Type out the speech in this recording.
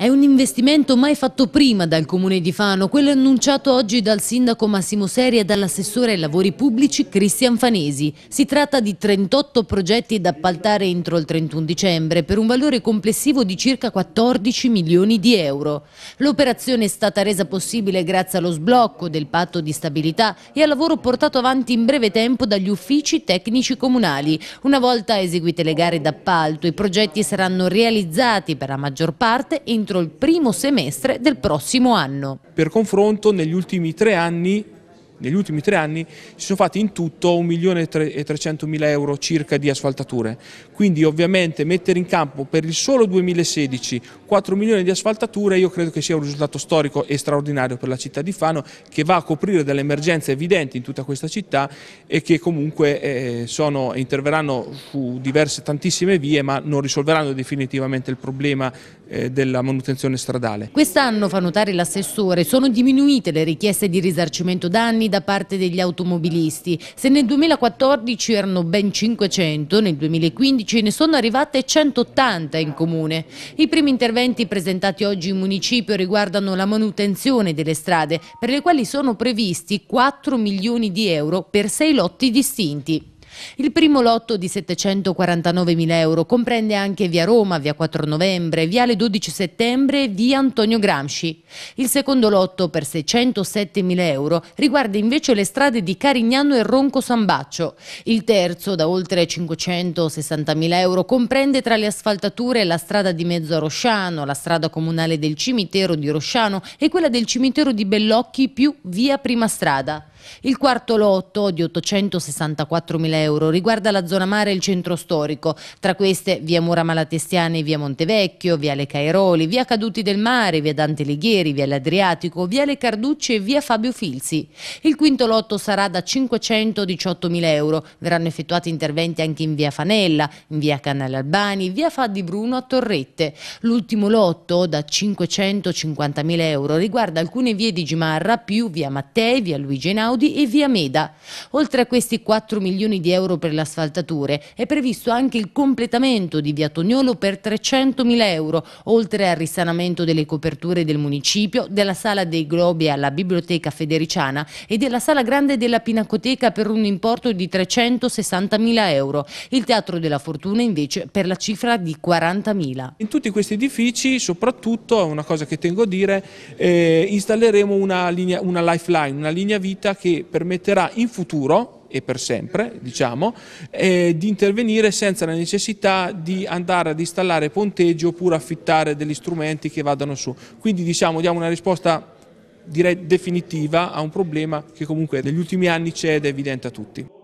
È un investimento mai fatto prima dal Comune di Fano, quello annunciato oggi dal sindaco Massimo Seri e dall'assessore ai lavori pubblici Cristian Fanesi. Si tratta di 38 progetti da appaltare entro il 31 dicembre per un valore complessivo di circa 14 milioni di euro. L'operazione è stata resa possibile grazie allo sblocco del patto di stabilità e al lavoro portato avanti in breve tempo dagli uffici tecnici comunali. Una volta eseguite le gare d'appalto, i progetti saranno realizzati per la maggior parte entro entro il primo semestre del prossimo anno. Per confronto, negli ultimi tre anni negli ultimi tre anni si sono fatti in tutto 1.300.000 euro circa di asfaltature. Quindi ovviamente mettere in campo per il solo 2016 4 milioni di asfaltature io credo che sia un risultato storico e straordinario per la città di Fano che va a coprire delle emergenze evidenti in tutta questa città e che comunque eh, sono, interverranno su diverse tantissime vie ma non risolveranno definitivamente il problema eh, della manutenzione stradale. Quest'anno, fa notare l'assessore, sono diminuite le richieste di risarcimento danni da parte degli automobilisti. Se nel 2014 erano ben 500, nel 2015 ne sono arrivate 180 in comune. I primi interventi presentati oggi in municipio riguardano la manutenzione delle strade, per le quali sono previsti 4 milioni di euro per sei lotti distinti. Il primo lotto di 749.000 euro comprende anche via Roma, via 4 novembre, viale 12 settembre e via Antonio Gramsci. Il secondo lotto per 607.000 euro riguarda invece le strade di Carignano e Ronco Sambaccio. Il terzo, da oltre 560.000 euro, comprende tra le asfaltature la strada di Mezzo a Rosciano, la strada comunale del cimitero di Rosciano e quella del cimitero di Bellocchi più via Prima Strada. Il quarto lotto di 864.000 euro riguarda la zona mare e il centro storico, tra queste via Mura Malatestiani, via Montevecchio, via Le Cairoli, via Caduti del Mare, via Dante Lighieri, via L'Adriatico, via Le Carducci e via Fabio Filzi. Il quinto lotto sarà da 518.000 euro, verranno effettuati interventi anche in via Fanella, in via Canale Albani, via Faddi Bruno a Torrette. L'ultimo lotto da 550.000 euro riguarda alcune vie di Gimarra più via Mattei, via Luigi Nau, Einaudi e via Meda. Oltre a questi 4 milioni di euro per le asfaltature, è previsto anche il completamento di via Tognolo per 300 mila euro, oltre al risanamento delle coperture del municipio, della sala dei Globi alla Biblioteca Federiciana e della sala grande della Pinacoteca per un importo di 360 mila euro. Il Teatro della Fortuna invece per la cifra di 40 mila. In tutti questi edifici, soprattutto, è una cosa che tengo a dire, eh, installeremo una, linea, una lifeline, una linea vita che permetterà in futuro e per sempre, diciamo, eh, di intervenire senza la necessità di andare ad installare ponteggi oppure affittare degli strumenti che vadano su. Quindi diciamo, diamo una risposta direi definitiva a un problema che comunque negli ultimi anni c'è ed è evidente a tutti.